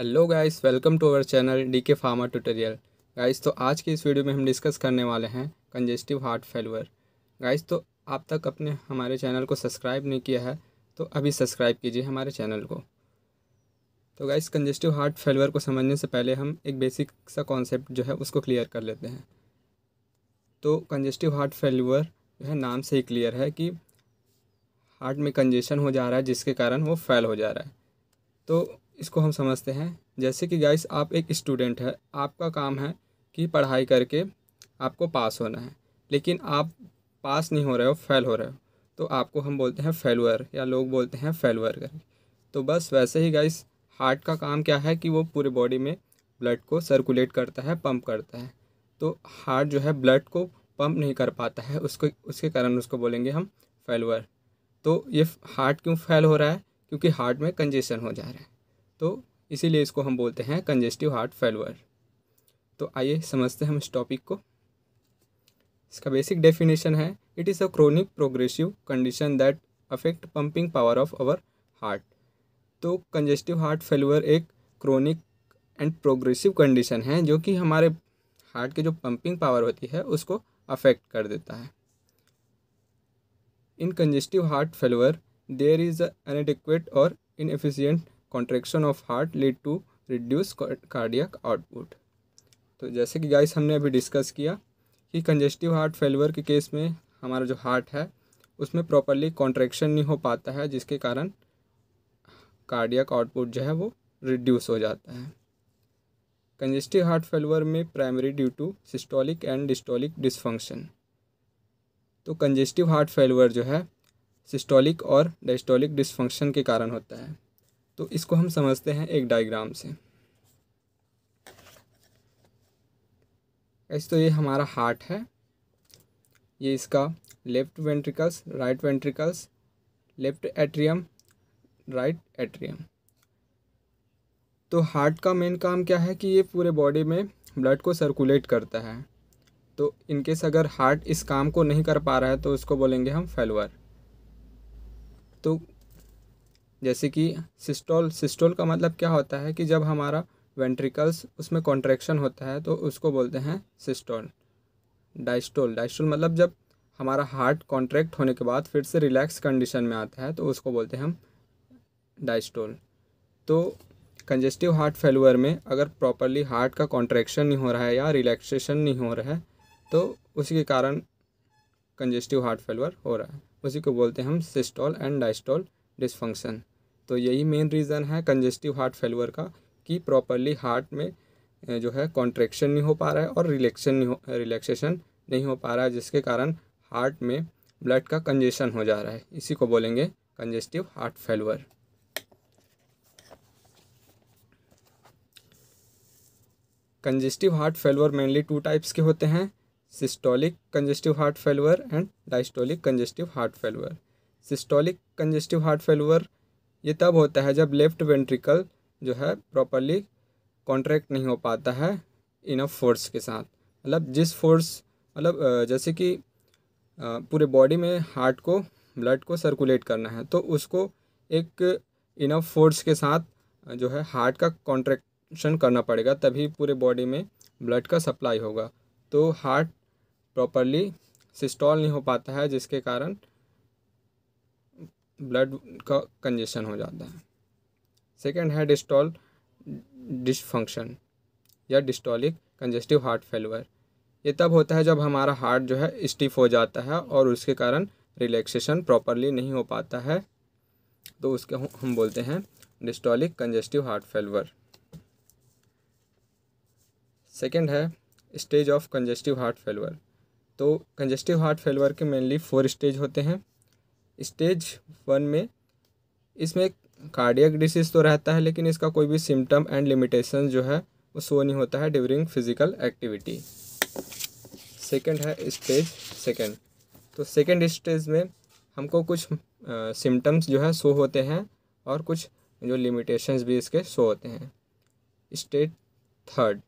hello guys welcome to our channel D K pharma tutorial guys तो आज के इस वीडियो में हम डिस्कस करने वाले हैं कंजेस्टिव हार्ट फेलवर गाइस तो आप तक अपने हमारे चैनल को सब्सक्राइब नहीं किया है तो अभी सब्सक्राइब कीजिए हमारे चैनल को तो गाइस कंजेस्टिव हार्ट फेलवर को समझने से पहले हम एक बेसिक सा कॉन्सेप्ट जो है उसको क्लियर कर लेते हैं तो कंजेस्टिव हार्ट फेलवर जो है नाम से ही क्लियर है कि हार्ट में कंजेशन हो जा रहा है जिसके कारण वो फेल हो जा रहा है तो इसको हम समझते हैं जैसे कि गाइस आप एक स्टूडेंट है आपका काम है कि पढ़ाई करके आपको पास होना है लेकिन आप पास नहीं हो रहे हो फेल हो रहे हो तो आपको हम बोलते हैं फेलुअर या लोग बोलते हैं फेलवर कर तो बस वैसे ही गाइस हार्ट का काम क्या है कि वो पूरे बॉडी में ब्लड को सर्कुलेट करता है पंप करता है तो हार्ट जो है ब्लड को पंप नहीं कर पाता है उसको उसके कारण उसको बोलेंगे हम फेलुअर तो ये हार्ट क्यों फेल हो रहा है क्योंकि हार्ट में कंजेशन हो जा रहा है तो इसीलिए इसको हम बोलते हैं कंजेस्टिव हार्ट फेलवर तो आइए समझते हैं हम इस टॉपिक को इसका बेसिक डेफिनेशन है it is a chronic progressive condition that affect pumping power of our heart तो कंजेस्टिव हार्ट फेलवर एक क्रोनिक एंड प्रोग्रेसिव कंडीशन है जो कि हमारे हार्ट के जो पंपिंग पावर होती है उसको अफेक्ट कर देता है in congestive heart failure there is inadequate और inefficient contraction of heart lead to reduce cardiac output तो जैसे कि गाइस हमने अभी डिस्कस किया कि कंजेस्टिव हार्ट फेलवर के केस में हमारा जो हार्ट है उसमें प्रॉपरली कॉन्ट्रेक्शन नहीं हो पाता है जिसके कारण कार्डियक आउटपुट जो है वो रिड्यूस हो जाता है कंजेस्टिव हार्ट फेलवर में primary due to systolic and diastolic dysfunction तो कंजेस्टिव हार्ट फेलवर जो है सिस्टोलिक और डिस्टोलिक डिसफंक्शन के कारण होता है तो इसको हम समझते हैं एक डायग्राम से ऐसे तो ये हमारा हार्ट है ये इसका left ventricles right ventricles left atrium right atrium तो हार्ट का मेन काम क्या है कि ये पूरे बॉडी में ब्लड को सर्कुलेट करता है तो इनकेस अगर हार्ट इस काम को नहीं कर पा रहा है तो उसको बोलेंगे हम फेलवर तो जैसे कि सिस्टोल सिस्टोल का मतलब क्या होता है कि जब हमारा वेंट्रिकल्स उसमें कॉन्ट्रेक्शन होता है तो उसको बोलते हैं सिस्टोल डाइस्टोल डाइस्टोल मतलब जब हमारा हार्ट कॉन्ट्रैक्ट होने के बाद फिर से रिलैक्स कंडीशन में आता है तो उसको बोलते हैं हम डाइस्टोल तो कंजेस्टिव हार्ट फेलुअर में अगर प्रॉपरली हार्ट का कॉन्ट्रैक्शन नहीं हो रहा है या रिलैक्सेशन नहीं हो रहा है तो उसी के कारण कंजेस्टिव हार्ट फेलुअर हो रहा है उसी को बोलते हैं हम सिस्टोल एंड डाइस्टोल डिसफंक्शन तो यही मेन रीज़न है कंजेस्टिव हार्ट फेलवर का कि प्रॉपरली हार्ट में जो है कॉन्ट्रेक्शन नहीं हो पा रहा है और रिलेक्शन नहीं हो रिलैक्सेशन नहीं हो पा रहा है जिसके कारण हार्ट में ब्लड का कंजेशन हो जा रहा है इसी को बोलेंगे congestive heart failure congestive heart failure mainly two types के होते हैं systolic congestive heart failure and diastolic congestive heart failure systolic congestive heart failure ये तब होता है जब लेफ्ट वेंट्रिकल जो है प्रॉपरली कॉन्ट्रैक्ट नहीं हो पाता है इनफ फोर्स के साथ मतलब जिस फोर्स मतलब जैसे कि पूरे बॉडी में हार्ट को ब्लड को सर्कुलेट करना है तो उसको एक इनफ फोर्स के साथ जो है हार्ट का कॉन्ट्रेक्शन करना पड़ेगा तभी पूरे बॉडी में ब्लड का सप्लाई होगा तो हार्ट प्रॉपरली सिस्टॉल नहीं हो पाता है जिसके कारण ब्लड का कंजेशन हो जाता है सेकेंड है डिस्टॉल डिसफंक्शन या डिस्टॉलिक कंजेस्टिव हार्ट फेलवर ये तब होता है जब हमारा हार्ट जो है स्टिफ हो जाता है और उसके कारण रिलैक्सेशन प्रॉपरली नहीं हो पाता है तो उसके हम बोलते हैं diastolic congestive heart failure second है stage of congestive heart failure तो कंजेस्टिव हार्ट फेलवर के मेनली फोर स्टेज होते हैं स्टेज वन में इसमें कार्डियक डिसीज़ तो रहता है लेकिन इसका कोई भी सिम्टम एंड लिमिटेशन जो है वो शो नहीं होता है ड्यूरिंग फिजिकल एक्टिविटी सेकंड है स्टेज सेकंड तो सेकंड स्टेज में हमको कुछ सिम्टम्स जो है शो होते हैं और कुछ जो लिमिटेशंस भी इसके शो होते हैं स्टेज थर्ड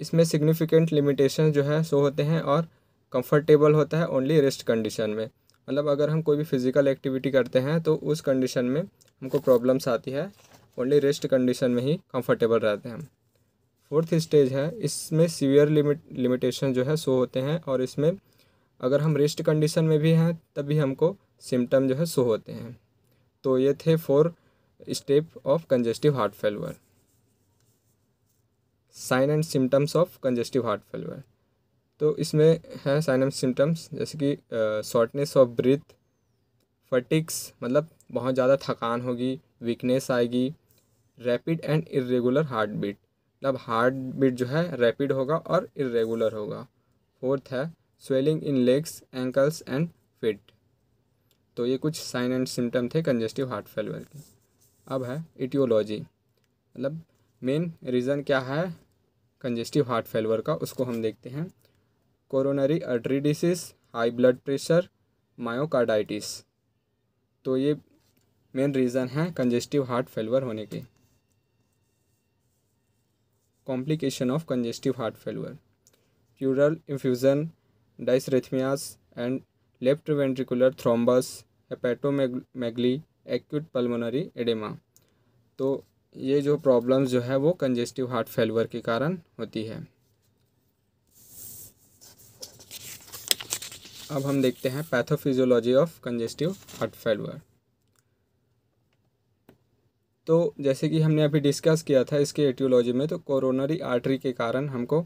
इसमें सिग्निफिकेंट लिमिटेशन जो है शो होते हैं और कंफर्टेबल होता है ओनली रेस्ट कंडीशन में मतलब अगर हम कोई भी फिज़िकल एक्टिविटी करते हैं तो उस कंडीशन में हमको प्रॉब्लम्स आती है ओनली रेस्ट कंडीशन में ही कंफर्टेबल रहते हैं फोर्थ स्टेज है इसमें सीवियर लिमिट लिमिटेशन जो है सो होते हैं और इसमें अगर हम रेस्ट कंडीशन में भी हैं तब भी हमको सिम्टम जो है सो होते हैं तो ये थे four step of congestive heart failure sign and symptoms of congestive heart failure तो इसमें है साइन एंड सिम्टम्स जैसे कि शॉर्टनेस ऑफ ब्रीथ फटिक्स मतलब बहुत ज़्यादा थकान होगी वीकनेस आएगी rapid and irregular heart beat मतलब हार्ट बीट जो है रैपिड होगा और इरेगुलर होगा फोर्थ है swelling in legs ankles and feet तो ये कुछ साइन एंड सिम्टम थे कंजेस्टिव हार्ट फेलवर के अब है इटियोलॉजी मतलब मेन रीज़न क्या है कंजेस्टिव हार्ट फेलवर का उसको हम देखते हैं coronary artery disease high blood pressure myocarditis तो ये मेन रीज़न है कंजेस्टिव हार्ट फेलवर होने के complication of congestive heart failure pleural effusion dysrhythmias and left ventricular thrombus hepatomegaly acute pulmonary oedema तो ये जो प्रॉब्लम्स जो है वो कंजेस्टिव हार्ट फेलवर के कारण होती है अब हम देखते हैं pathophysiology of congestive heart failure तो जैसे कि हमने अभी डिस्कस किया था इसके एटियोलॉजी में तो कोरोनरी आर्टरी के कारण हमको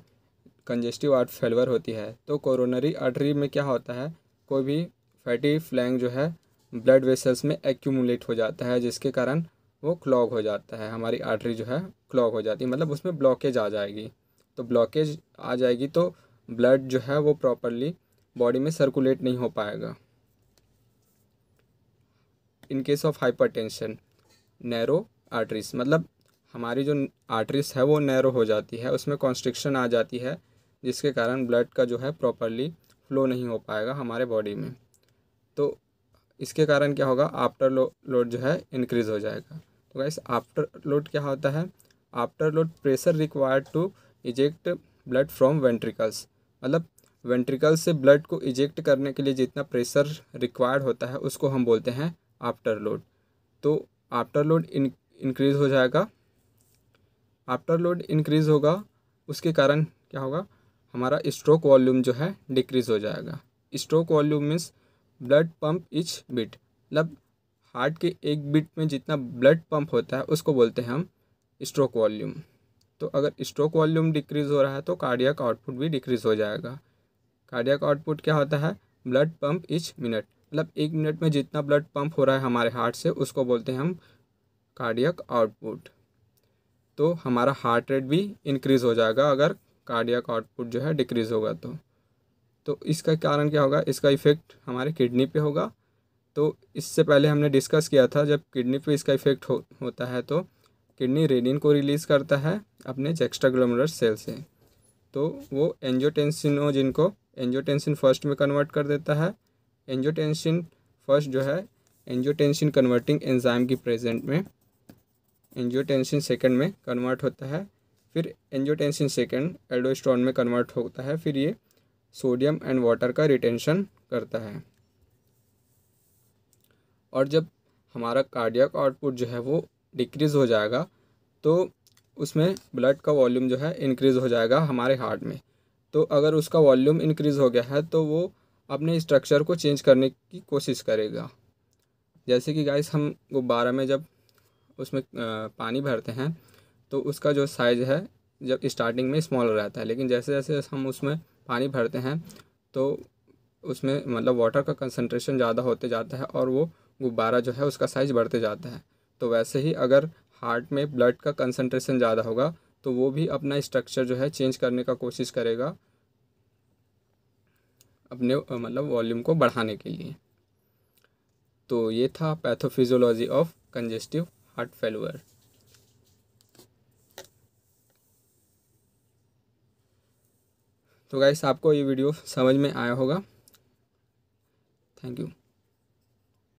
कंजेस्टिव हार्ट फेलवर होती है तो कोरोनरी आर्टरी में क्या होता है कोई भी फैटी फ्लैंग जो है ब्लड वेसल्स में एक्यूमुलेट हो जाता है जिसके कारण वो क्लॉग हो जाता है हमारी आर्टरी जो है क्लॉग हो जाती है मतलब उसमें ब्लॉकेज आ जाएगी तो ब्लॉकेज आ जाएगी तो ब्लड जो है वो प्रॉपरली बॉडी में सर्कुलेट नहीं हो पाएगा in case of hypertension narrow arteries मतलब हमारी जो आर्टरीज है वो नैरो हो जाती है उसमें कॉन्स्ट्रिक्शन आ जाती है जिसके कारण ब्लड का जो है प्रॉपरली फ्लो नहीं हो पाएगा हमारे बॉडी में तो इसके कारण क्या होगा आफ्टर लो, लोड जो है इंक्रीज़ हो जाएगा तो गाइस आफ्टर लोड क्या होता है after load pressure required to eject blood from ventricles मतलब वेंट्रिकल से ब्लड को इजेक्ट करने के लिए जितना प्रेशर रिक्वायर्ड होता है उसको हम बोलते हैं आफ्टर लोड तो आफ्टर लोड इंक्रीज़ हो जाएगा आफ्टर लोड इंक्रीज़ होगा उसके कारण क्या होगा हमारा स्ट्रोक वॉल्यूम जो है डिक्रीज़ हो जाएगा stroke volume means blood pump each beat मतलब हार्ट के एक बिट में जितना ब्लड पंप होता है उसको बोलते हैं हम स्ट्रोक वॉल्यूम तो अगर स्ट्रोक वॉल्यूम डिक्रीज़ हो रहा है तो कार्डियक आउटपुट भी डिक्रीज़ हो जाएगा कार्डियक आउटपुट क्या होता है ब्लड पंप इच मिनट मतलब एक मिनट में जितना ब्लड पंप हो रहा है हमारे हार्ट से उसको बोलते हैं हम कार्डियक आउटपुट तो हमारा हार्ट रेट भी इंक्रीज़ हो जाएगा अगर कार्डियक आउटपुट जो है डिक्रीज़ होगा तो तो इसका कारण क्या होगा इसका इफ़ेक्ट हमारे किडनी पे होगा तो इससे पहले हमने डिस्कस किया था जब किडनी पे इसका इफ़ेक्ट हो, होता है तो किडनी रेडिन को रिलीज़ करता है अपने जेक्स्ट्रा सेल से तो वो एंजियोटेंसिनोजिन को एंजियोटेंसिन फर्स्ट में कन्वर्ट कर देता है एंजियोटेंसिन फर्स्ट जो है एंजियोटेंसिन कन्वर्टिंग एंजाइम की प्रेजेंट में एंजियोटेंसिन सेकंड में कन्वर्ट होता है फिर एंजियोटेंसिन सेकंड एल्डोस्ट्रॉन में कन्वर्ट होता है फिर ये सोडियम एंड वाटर का रिटेंशन करता है और जब हमारा कार्डियक आउटपुट जो है वो डिक्रीज़ हो जाएगा तो उसमें ब्लड का वॉल्यूम जो है इंक्रीज़ हो जाएगा हमारे हार्ट में तो अगर उसका वॉल्यूम इंक्रीज़ हो गया है तो वो अपने स्ट्रक्चर को चेंज करने की कोशिश करेगा जैसे कि गाइस हम गुब्बारा में जब उसमें पानी भरते हैं तो उसका जो साइज़ है जब स्टार्टिंग में स्मॉल रहता है लेकिन जैसे जैसे हम उसमें पानी भरते हैं तो उसमें मतलब वाटर का कंसनट्रेशन ज़्यादा होते जाता है और वो गुब्बारा जो है उसका साइज़ बढ़ते जाता है तो वैसे ही अगर हार्ट में ब्लड का कंसनट्रेशन ज़्यादा होगा तो वो भी अपना स्ट्रक्चर जो है चेंज करने का कोशिश करेगा अपने मतलब वॉल्यूम को बढ़ाने के लिए तो ये था pathophysiology of congestive heart failure तो गाइस आपको ये वीडियो समझ में आया होगा थैंक यू